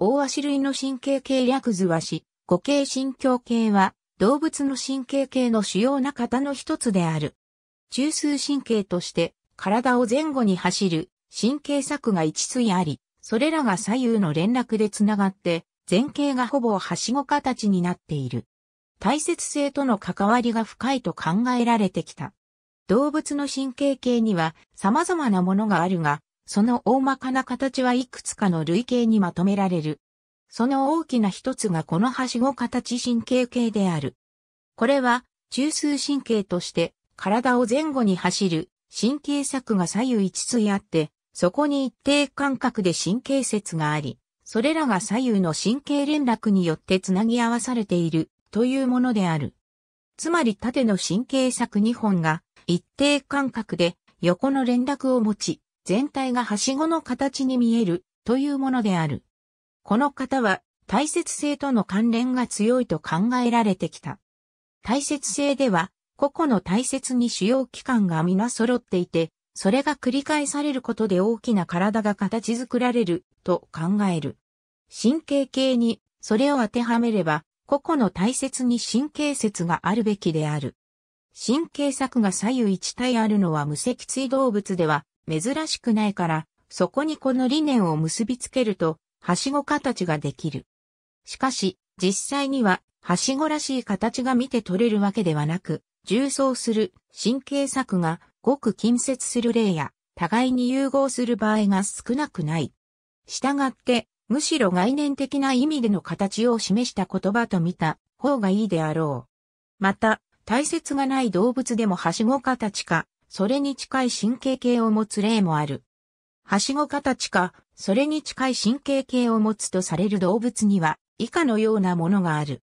大足類の神経系略図はし、固形神経系は、動物の神経系の主要な型の一つである。中枢神経として、体を前後に走る神経柵が一対あり、それらが左右の連絡でつながって、前傾がほぼはしご形になっている。大切性との関わりが深いと考えられてきた。動物の神経系には様々なものがあるが、その大まかな形はいくつかの類型にまとめられる。その大きな一つがこのはしご形神経系である。これは中枢神経として体を前後に走る神経柵が左右5つあって、そこに一定間隔で神経節があり、それらが左右の神経連絡によってつなぎ合わされているというものである。つまり縦の神経柵2本が一定間隔で横の連絡を持ち、全体がはしごの形に見えるというものである。この型は大切性との関連が強いと考えられてきた。大切性では個々の大切に主要器官が皆揃っていて、それが繰り返されることで大きな体が形作られると考える。神経系にそれを当てはめれば、個々の大切に神経節があるべきである。神経錯が左右一体あるのは無脊椎動物では珍しくないから、そこにこの理念を結びつけると、はしご形ができる。しかし、実際には、はしごらしい形が見て取れるわけではなく、重層する神経策がごく近接する例や、互いに融合する場合が少なくない。したがって、むしろ概念的な意味での形を示した言葉と見た方がいいであろう。また、大切がない動物でもはしご形か、それに近い神経系を持つ例もある。はしご形か、それに近い神経系を持つとされる動物には、以下のようなものがある。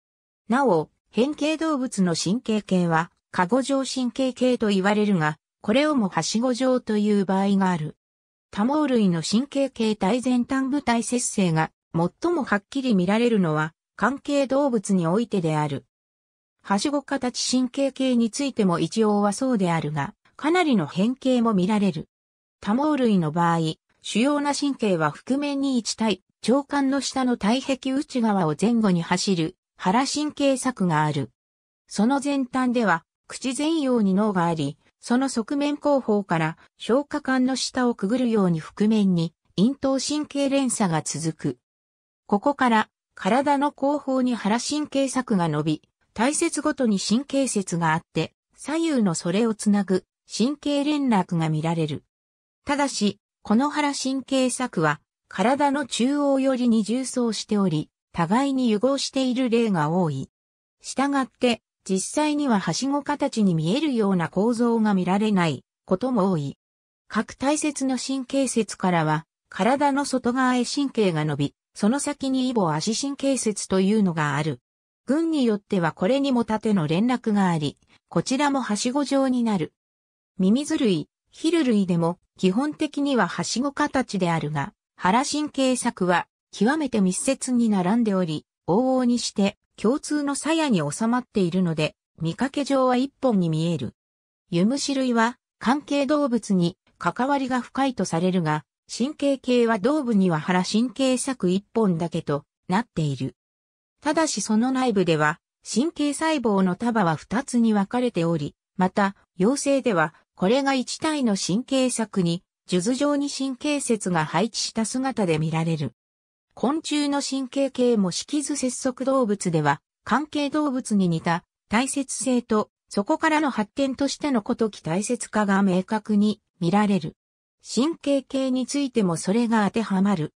なお、変形動物の神経系は、カゴ状神経系と言われるが、これをもはしご状という場合がある。多毛類の神経系大前端部体節制が最もはっきり見られるのは関係動物においてである。はしご形神経系についても一応はそうであるが、かなりの変形も見られる。多毛類の場合、主要な神経は覆面に1体、腸管の下の体壁内側を前後に走る腹神経柵がある。その前端では口前葉に脳があり、その側面後方から消化管の下をくぐるように覆面に咽頭神経連鎖が続く。ここから体の後方に腹神経柵が伸び、体節ごとに神経節があって、左右のそれをつなぐ神経連絡が見られる。ただし、この原神経柵は体の中央よりに重層しており、互いに融合している例が多い。したがって、実際にははしご形に見えるような構造が見られないことも多い。各大切の神経節からは、体の外側へ神経が伸び、その先にイボ足神経節というのがある。群によってはこれにも縦の連絡があり、こちらもはしご状になる。ミミズ類、ヒル類でも基本的にははしご形であるが、腹神経柵は極めて密接に並んでおり、往々にして共通の鞘に収まっているので、見かけ上は一本に見える。湯虫類は関係動物に関わりが深いとされるが、神経系は動部には腹神経柵一本だけとなっている。ただしその内部では神経細胞の束は二つに分かれており、また、妖精ではこれが一体の神経柵に、数珠状に神経節が配置した姿で見られる。昆虫の神経系も色図節足動物では、関係動物に似た、大切性と、そこからの発展としてのことき大切化が明確に見られる。神経系についてもそれが当てはまる。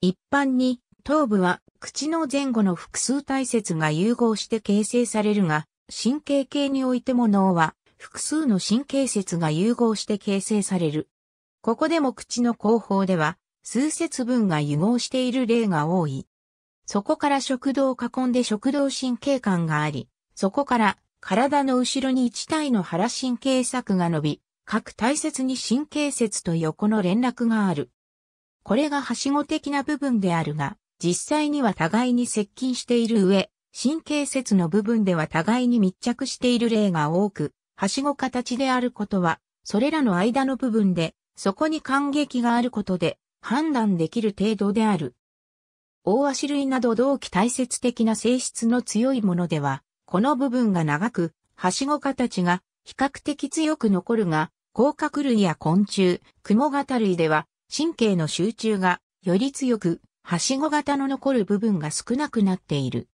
一般に、頭部は口の前後の複数体節が融合して形成されるが、神経系においても脳は複数の神経節が融合して形成される。ここでも口の後方では、数節分が融合している例が多い。そこから食道を囲んで食道神経管があり、そこから体の後ろに一体の腹神経索が伸び、各大切に神経節と横の連絡がある。これがはしご的な部分であるが、実際には互いに接近している上、神経節の部分では互いに密着している例が多く、はしご形であることは、それらの間の部分で、そこに感激があることで、判断できる程度である。大足類など同期大切的な性質の強いものでは、この部分が長く、はしご形が比較的強く残るが、甲殻類や昆虫、雲型類では、神経の集中がより強く、はしご型の残る部分が少なくなっている。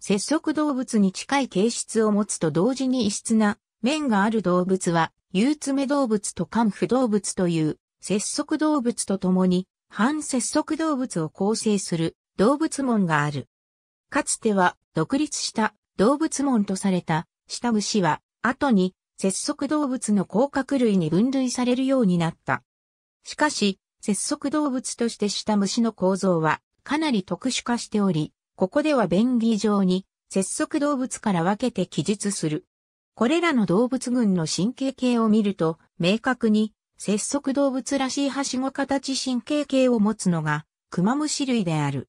節足動物に近い形質を持つと同時に異質な面がある動物は、有爪動物と寒腐動物という、節足動物と共に、反節足動物を構成する動物門がある。かつては、独立した動物門とされた、下牛は、後に、節足動物の甲殻類に分類されるようになった。しかし、節足動物としてした虫の構造はかなり特殊化しており、ここでは便宜上に節足動物から分けて記述する。これらの動物群の神経系を見ると、明確に、節足動物らしいはしご形神経系を持つのが、クマムシ類である。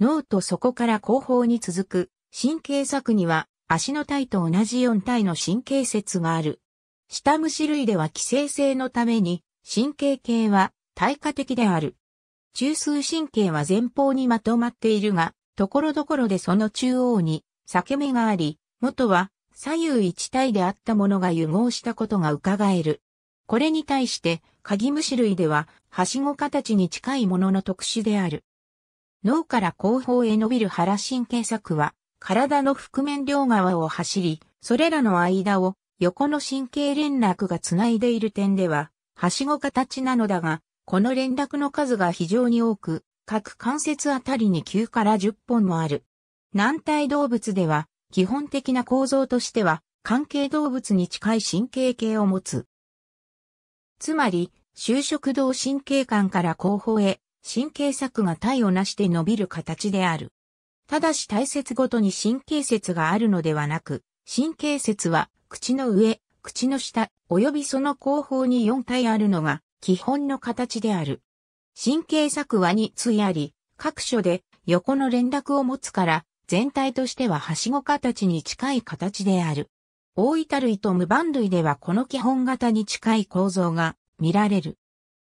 脳とそこから後方に続く、神経柵には、足の体と同じ4体の神経節がある。下虫類では寄生性のために、神経系は対価的である。中枢神経は前方にまとまっているが、ところどころでその中央に裂け目があり、元は左右一体であったものが融合したことが伺える。これに対して、鍵虫類では、はしご形に近いものの特殊である。脳から後方へ伸びる腹神経作は、体の覆面両側を走り、それらの間を横の神経連絡がつないでいる点では、はしご形なのだが、この連絡の数が非常に多く、各関節あたりに9から10本もある。軟体動物では、基本的な構造としては、関係動物に近い神経系を持つ。つまり、就職動神経管から後方へ、神経柵が体を成して伸びる形である。ただし体節ごとに神経節があるのではなく、神経節は口の上、口の下、及びその後方に4体あるのが基本の形である。神経柵は2対あり、各所で横の連絡を持つから全体としてははしご形に近い形である。大分類と無番類ではこの基本型に近い構造が見られる。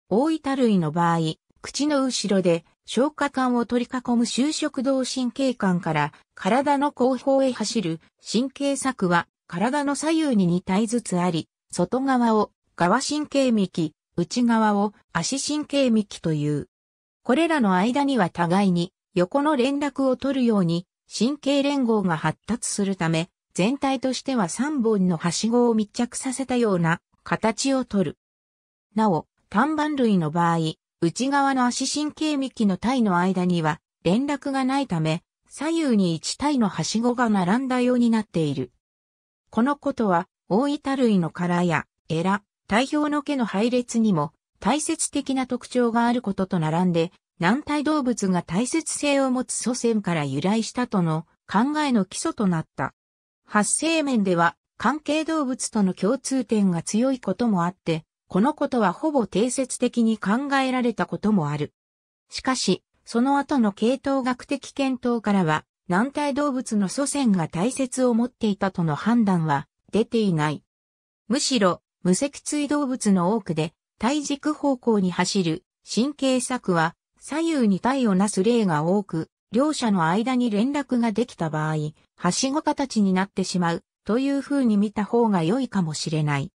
大分類の場合、口の後ろで消化管を取り囲む就職道神経管から体の後方へ走る神経策は体の左右に2体ずつあり、外側を側神経幹、内側を足神経幹という。これらの間には互いに横の連絡を取るように神経連合が発達するため、全体としては3本のはしごを密着させたような形をとる。なお、単板類の場合、内側の足神経幹の体の間には連絡がないため、左右に1体のはしごが並んだようになっている。このことは、大板類の殻やエラ、体表の毛の配列にも、大切的な特徴があることと並んで、軟体動物が大切性を持つ祖先から由来したとの考えの基礎となった。発生面では関係動物との共通点が強いこともあって、このことはほぼ定説的に考えられたこともある。しかし、その後の系統学的検討からは、軟体動物の祖先が大切を持っていたとの判断は出ていない。むしろ、無脊椎動物の多くで、体軸方向に走る神経錯は左右に体をなす例が多く、両者の間に連絡ができた場合、はしご形になってしまうという風に見た方が良いかもしれない。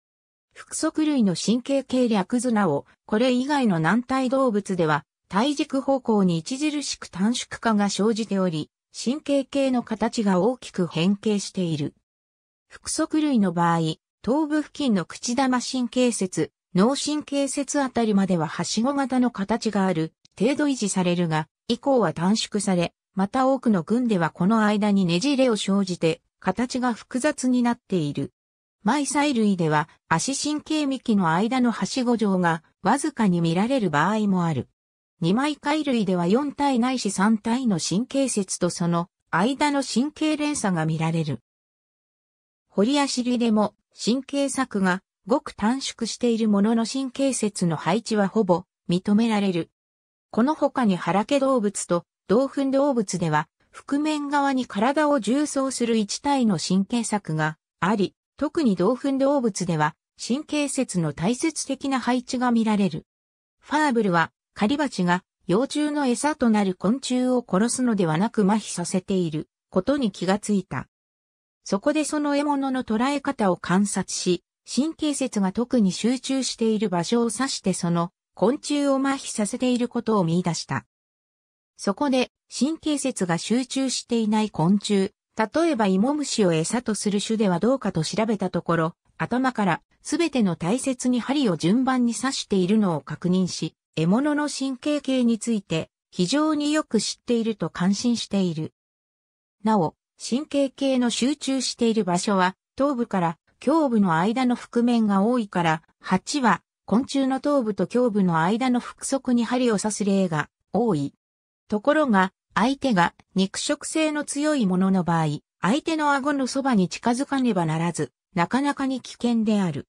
複足類の神経系略綱を、これ以外の軟体動物では、体軸方向に著しく短縮化が生じており、神経系の形が大きく変形している。複足類の場合、頭部付近の口玉神経節、脳神経節あたりまでははしご型の形がある程度維持されるが、以降は短縮され、また多くの軍ではこの間にねじれを生じて、形が複雑になっている。毎細類では、足神経幹の間のはしご状が、わずかに見られる場合もある。二枚貝類では4体ないし3体の神経節とその間の神経連鎖が見られる。堀足類でも神経索がごく短縮しているものの神経節の配置はほぼ認められる。この他に原家動物と同粉動物では、覆面側に体を重装する一体の神経策があり、特に同粉動物では、神経節の大切的な配置が見られる。ファーブルは、カリバチが幼虫の餌となる昆虫を殺すのではなく麻痺させていることに気がついた。そこでその獲物の捉え方を観察し、神経節が特に集中している場所を指してその昆虫を麻痺させていることを見出した。そこで、神経節が集中していない昆虫、例えば芋虫を餌とする種ではどうかと調べたところ、頭からすべての大切に針を順番に刺しているのを確認し、獲物の神経系について非常によく知っていると感心している。なお、神経系の集中している場所は頭部から胸部の間の覆面が多いから、蜂は昆虫の頭部と胸部の間の腹側に針を刺す例が多い。ところが、相手が肉食性の強いものの場合、相手の顎のそばに近づかねばならず、なかなかに危険である。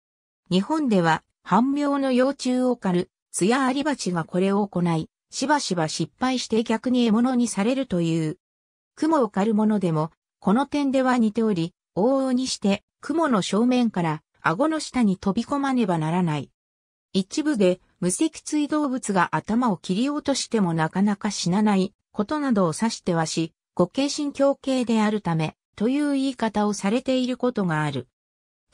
日本では、半妙の幼虫を狩る、ツヤアリバチがこれを行い、しばしば失敗して逆に獲物にされるという。雲を狩るものでも、この点では似ており、往々にして、雲の正面から、顎の下に飛び込まねばならない。一部で無脊椎動物が頭を切り落としてもなかなか死なないことなどを指してはし、語形神経系であるためという言い方をされていることがある。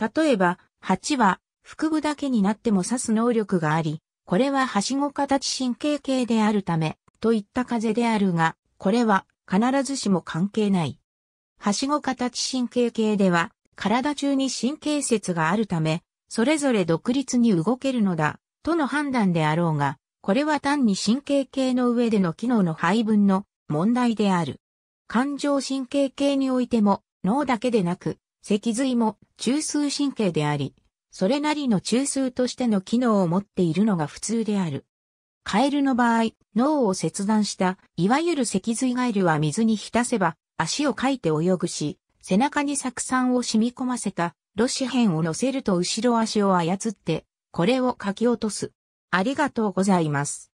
例えば、蜂は腹部だけになっても刺す能力があり、これははしご形神経系であるためといった風であるが、これは必ずしも関係ない。はしご形神経系では、体中に神経節があるため、それぞれ独立に動けるのだ、との判断であろうが、これは単に神経系の上での機能の配分の問題である。感情神経系においても、脳だけでなく、脊髄も中枢神経であり、それなりの中枢としての機能を持っているのが普通である。カエルの場合、脳を切断した、いわゆる脊髄ガエルは水に浸せば、足をかいて泳ぐし、背中に酢酸を染み込ませたロシ編を乗せると後ろ足を操って、これを書き落とす。ありがとうございます。